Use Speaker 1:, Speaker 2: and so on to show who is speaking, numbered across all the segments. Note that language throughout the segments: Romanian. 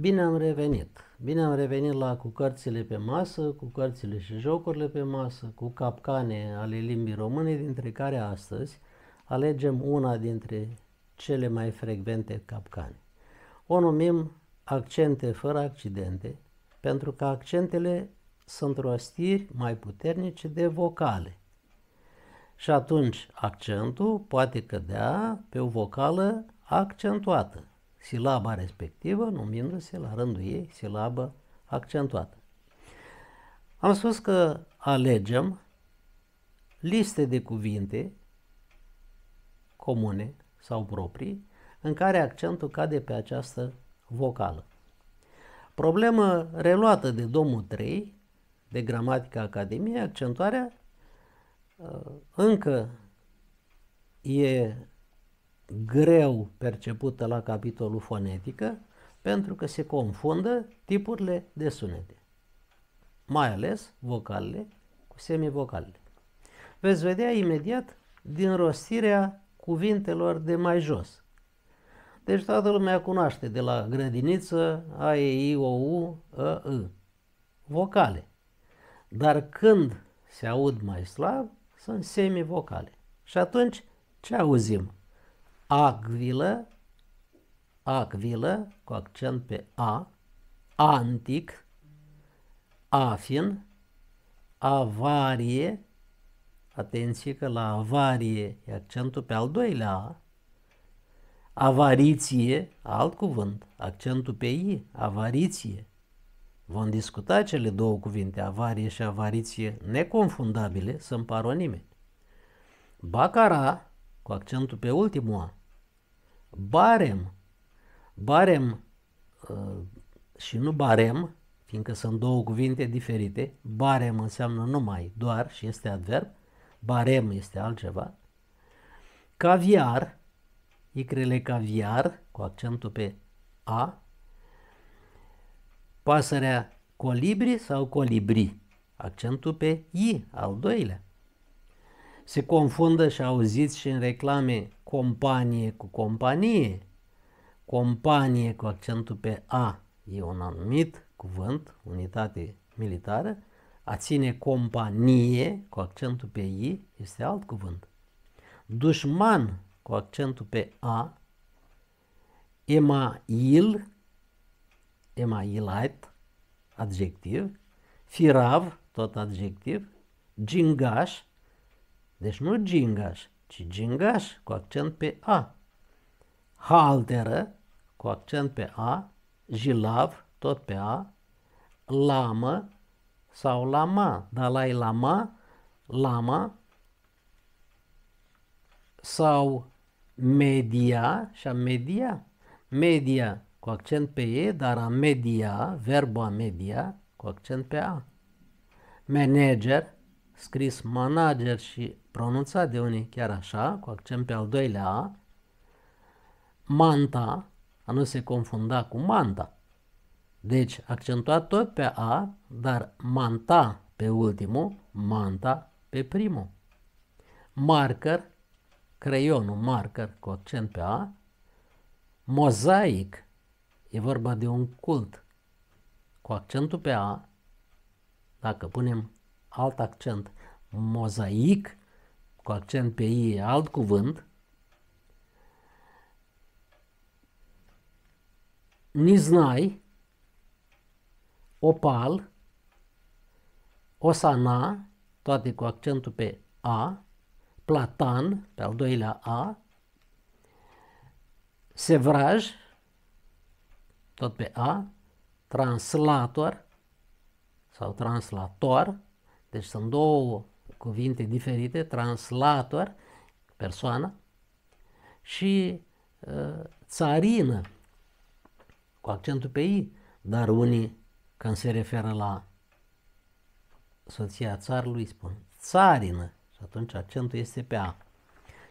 Speaker 1: Bine am revenit! Bine am revenit la cu cărțile pe masă, cu cărțile și jocurile pe masă, cu capcane ale limbii române, dintre care astăzi alegem una dintre cele mai frecvente capcane. O numim accente fără accidente, pentru că accentele sunt rostiri mai puternice de vocale. Și atunci accentul poate cădea pe o vocală accentuată silaba respectivă, numindu-se la rândul ei silabă accentuată. Am spus că alegem liste de cuvinte comune sau proprii în care accentul cade pe această vocală. Problemă reluată de domnul 3 de gramatica Academiei accentuarea uh, încă e greu percepută la capitolul fonetică, pentru că se confundă tipurile de sunete, mai ales vocalele cu semivocalele. Veți vedea imediat din rostirea cuvintelor de mai jos. Deci toată lumea cunoaște de la grădiniță, A, E, I, O, U, A, I, vocale. Dar când se aud mai slab, sunt semivocale. Și atunci ce auzim? agvila agvila cu accent pe A, Antic, Afin, Avarie, atenție că la avarie e accentul pe al doilea A, avariție, alt cuvânt, accentul pe I, avariție. Vom discuta cele două cuvinte, avarie și avariție, neconfundabile, sunt paronime. Bacara, cu accentul pe ultimul barem, barem uh, și nu barem, fiindcă sunt două cuvinte diferite, barem înseamnă numai, doar și este adverb, barem este altceva, caviar, icrele caviar, cu accentul pe a, pasărea colibri sau colibri, accentul pe i, al doilea se confundă și auziți și în reclame companie cu companie. Companie cu accentul pe A e un anumit cuvânt, unitate militară, a ține companie cu accentul pe I este alt cuvânt. Dușman cu accentul pe A, email, emailait, adjectiv, firav, tot adjectiv, gingaș, deci nu gingaș, ci gingaș cu accent pe A. Halteră cu accent pe A, jilav tot pe A, lamă sau lama, Dalai Lama, lama sau media și a media. Media cu accent pe E, dar a media, verbul a media, cu accent pe A. Manager scris manager și pronunțat de unii chiar așa, cu accent pe al doilea A, manta, a nu se confunda cu manta. Deci, accentuat tot pe A, dar manta pe ultimul, manta pe primul. Marker, creionul marker cu accent pe A, mozaic, e vorba de un cult cu accentul pe A, dacă punem alt accent. Mozaic, cu accent pe i, alt cuvânt. Niznai, opal, osana, toate cu accentul pe a, platan, pe al doilea a, sevraj, tot pe a, translator sau translator, deci sunt două cuvinte diferite, translator, persoană, și uh, țarină, cu accentul pe i, dar unii, când se referă la soția țarului, spun țarină și atunci accentul este pe a.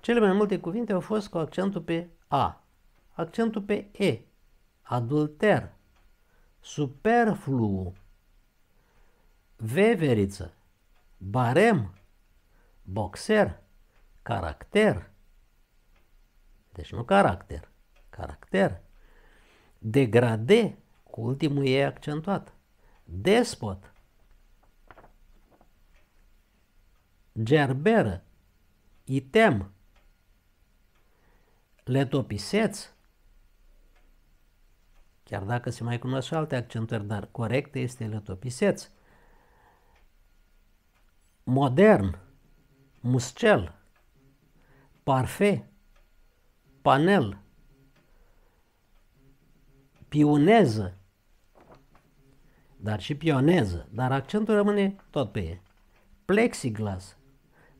Speaker 1: Cele mai multe cuvinte au fost cu accentul pe a, accentul pe e, adulter, superflu, veveriță, barem, boxer, caracter. Deci nu caracter, caracter. Degrade, cu ultimul e accentuat. Despot. Gerberă, item, letopiseț, chiar dacă se mai cunosc alte accentări, dar corect este letopiseț modern, muscel, parfait, panel, pioneză, dar și pioneză, dar accentul rămâne tot pe e. Plexiglas,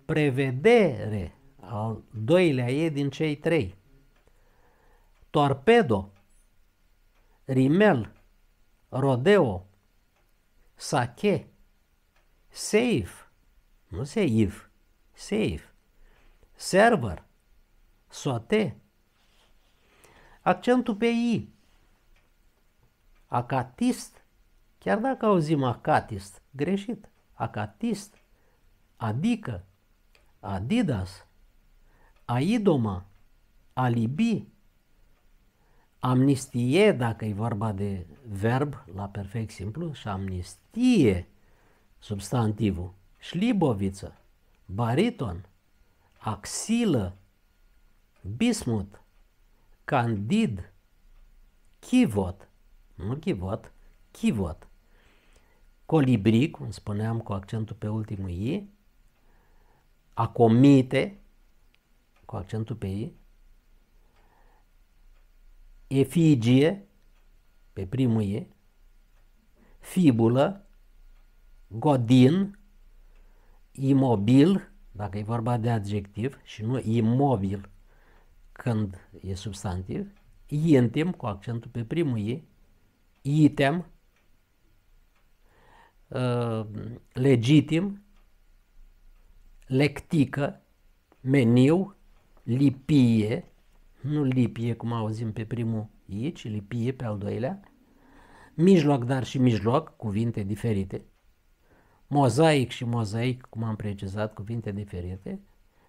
Speaker 1: prevedere, al doilea e din cei trei. Torpedo, rimel, rodeo, sache, safe, nu save. Save. Server. Soate. Accentul pe I. Acatist. Chiar dacă auzim acatist, greșit. Acatist. Adică. Adidas. Aidoma. Alibi. Amnistie, dacă e vorba de verb la perfect simplu, și amnistie substantivul șliboviță, bariton, axilă, bismut, candid, chivot, nu chivot, chivot, colibri, cum spuneam cu accentul pe ultimul i, acomite, cu accentul pe i, efigie, pe primul e, fibulă, godin, imobil, dacă e vorba de adjectiv, și nu imobil când e substantiv, intim, cu accentul pe primul i, item, uh, legitim, lectică, meniu, lipie, nu lipie cum auzim pe primul i, ci lipie pe al doilea, mijloc, dar și mijloc, cuvinte diferite, mozaic și mozaic, cum am precizat, cuvinte diferite,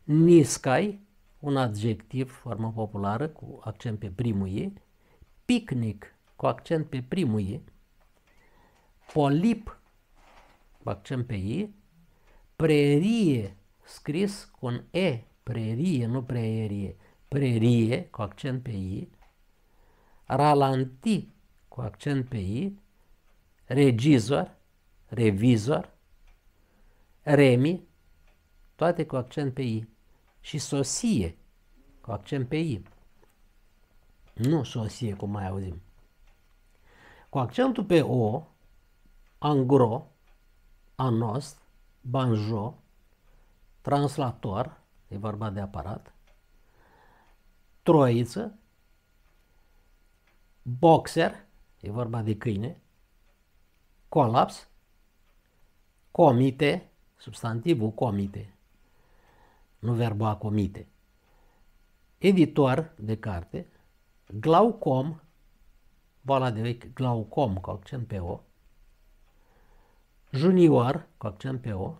Speaker 1: niscai, un adjectiv, formă populară, cu accent pe primul e, picnic, cu accent pe primul e, polip, cu accent pe i, prerie, scris cu un e, prerie, nu preerie, prerie, cu accent pe i, ralanti, cu accent pe i, regizor, revizor, remi, toate cu accent pe i, și sosie, cu accent pe i. Nu sosie, cum mai auzim. Cu accentul pe o, angro, anost, banjo, translator, e vorba de aparat, troiță, boxer, e vorba de câine, colaps, comite, substantivul comite, nu verbul a comite. Editor de carte, Glaucom, boala de vechi Glaucom cu accent pe O, Junior cu accent pe O,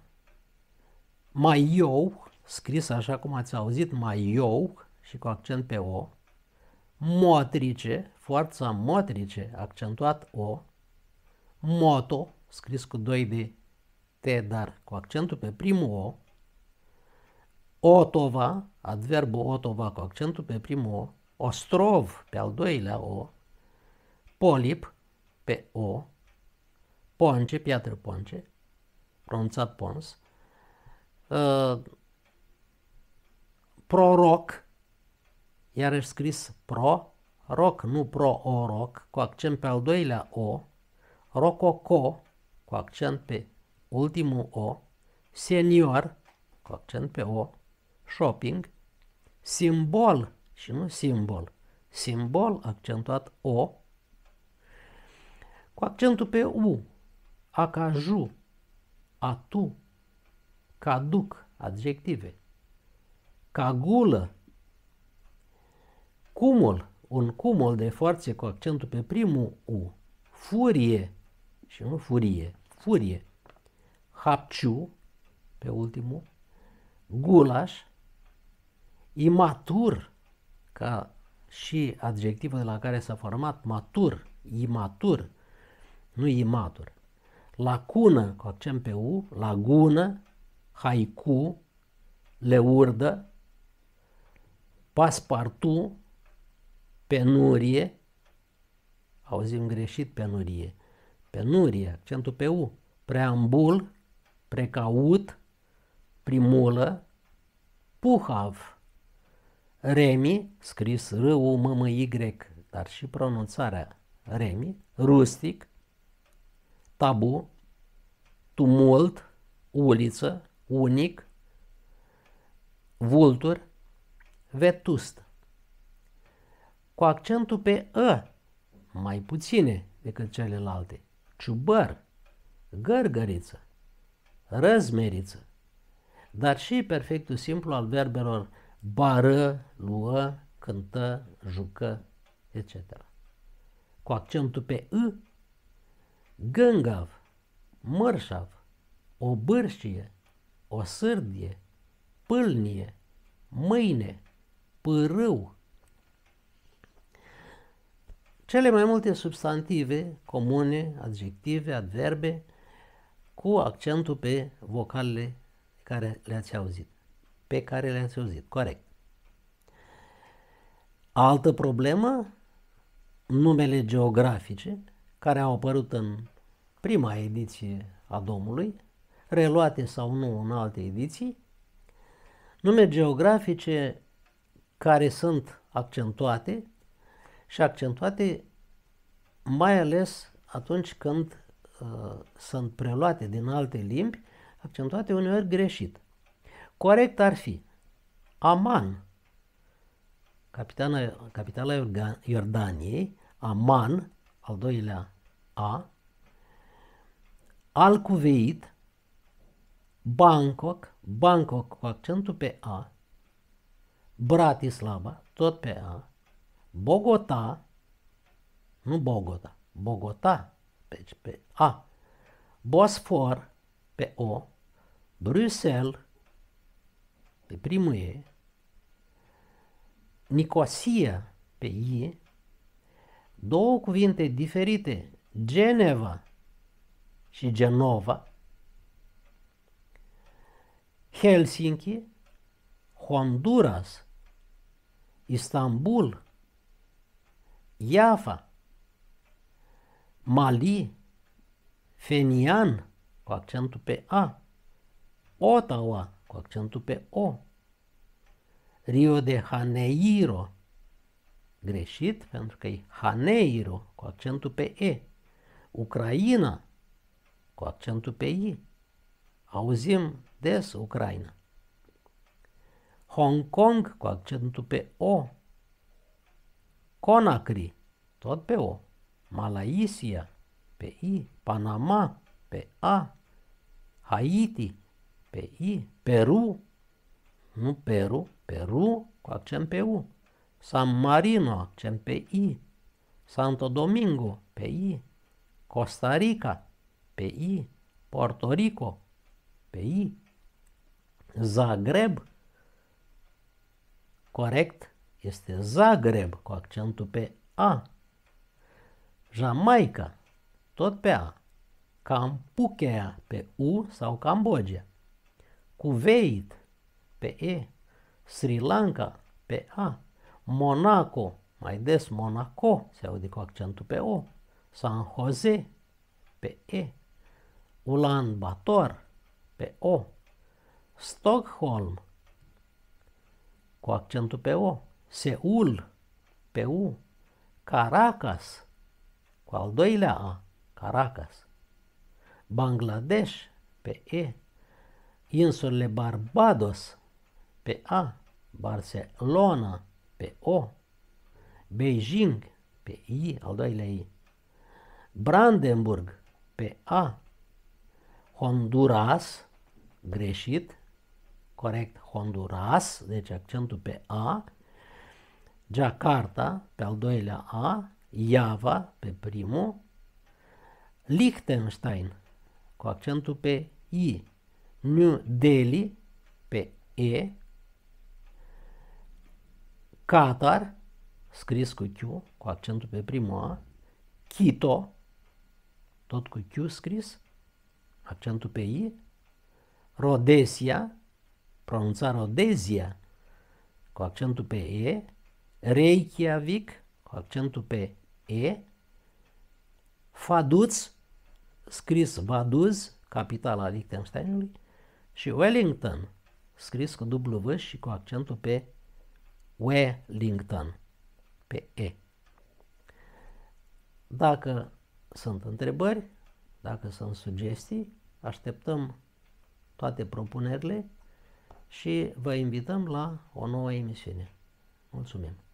Speaker 1: mai eu, scris așa cum ați auzit, mai eu și cu accent pe O, motrice, forța motrice, accentuat O, moto, scris cu doi de T, dar cu accentul pe primul O, Otova, adverbul Otova cu accentul pe primul O, Ostrov pe al doilea O, Polip pe O, Ponce, piatră Ponce, pronunțat Pons, uh, Proroc, iarăși scris pro, roc, nu pro o roc cu accent pe al doilea O, rococo, cu accent pe ultimul O, senior, cu accent pe O, shopping, simbol și nu simbol, simbol accentuat O, cu accentul pe U, acaju, atu, caduc, adjective, cagulă, cumul, un cumul de forțe cu accentul pe primul U, furie și nu furie, furie, Hapciu, pe ultimul, Gulaș, imatur, ca și adjectivul de la care s-a format, matur, imatur, nu imatur, lacună, cu accent pe U, lagună, haiku, leurdă, paspartu, penurie, auzim greșit penurie, penurie, accentul pe U, preambul, precaut, primulă, puhav. Remi, scris r u m m y dar și pronunțarea remi, rustic, tabu, tumult, uliță, unic, vultur, vetust. Cu accentul pe ă, mai puține decât celelalte, ciubăr, gărgăriță răzmeriță, dar și perfectul simplu al verbelor bară, luă, cântă, jucă, etc. Cu accentul pe î, gângav, mărșav, o bârșie, o sârdie, pâlnie, mâine, pârâu. Cele mai multe substantive comune, adjective, adverbe, cu accentul pe vocalele care le-ați auzit. Pe care le-ați auzit, corect. Altă problemă, numele geografice care au apărut în prima ediție a Domului, reluate sau nu în alte ediții, nume geografice care sunt accentuate și accentuate mai ales atunci când Uh, sunt preluate din alte limbi, accentuate uneori greșit. Corect ar fi Aman, capitana, capitala Iordaniei, Aman, al doilea A, al cuveit, Bangkok, Bangkok cu accentul pe A, Bratislava, tot pe A, Bogota, nu Bogota, Bogota pe, deci pe A, Bosfor pe O, Bruxelles pe primul E, Nicosia pe I, două cuvinte diferite, Geneva și Genova, Helsinki, Honduras, Istanbul, Jaffa, Mali, Fenian, cu accentul pe A, Ottawa, cu accentul pe O, Rio de Janeiro, greșit pentru că e Janeiro, cu accentul pe E, Ucraina, cu accentul pe I, auzim des Ucraina, Hong Kong, cu accentul pe O, Conakry, tot pe O, Malaysia, pe I, Panama, pe A, Haiti, pe I, Peru, nu Peru, Peru cu accent pe U, San Marino, accent pe I, Santo Domingo, pe I, Costa Rica, pe I, Puerto Rico, pe I, Zagreb, corect, este Zagreb cu accentul pe A, Jamaica, tot pe A. Campuchea, pe U sau Cambodgia. Kuwait, pe E. Sri Lanka, pe A. Monaco, mai des Monaco, se aude cu accentul pe O. San Jose, pe E. Ulan Bator, pe O. Stockholm, cu accentul pe O. Seul, pe U. Caracas, cu al doilea A, Caracas. Bangladesh, pe E. Insulele Barbados, pe A. Barcelona, pe O. Beijing, pe I, al doilea I. Brandenburg, pe A. Honduras, greșit, corect, Honduras, deci accentul pe A, Jakarta, pe al doilea A, Iava pe primul, Liechtenstein cu accentul pe I, New Delhi pe E, Qatar scris cu Q cu accentul pe primul A, Quito tot cu Q scris, accentul pe I, Rodesia, pronunța Rodesia, cu accentul pe E, Reykjavik cu accentul pe E, Faduț, scris Vaduz, capitala Liechtensteinului, și Wellington, scris cu W și cu accentul pe Wellington, pe E. Dacă sunt întrebări, dacă sunt sugestii, așteptăm toate propunerile și vă invităm la o nouă emisiune. Mulțumim!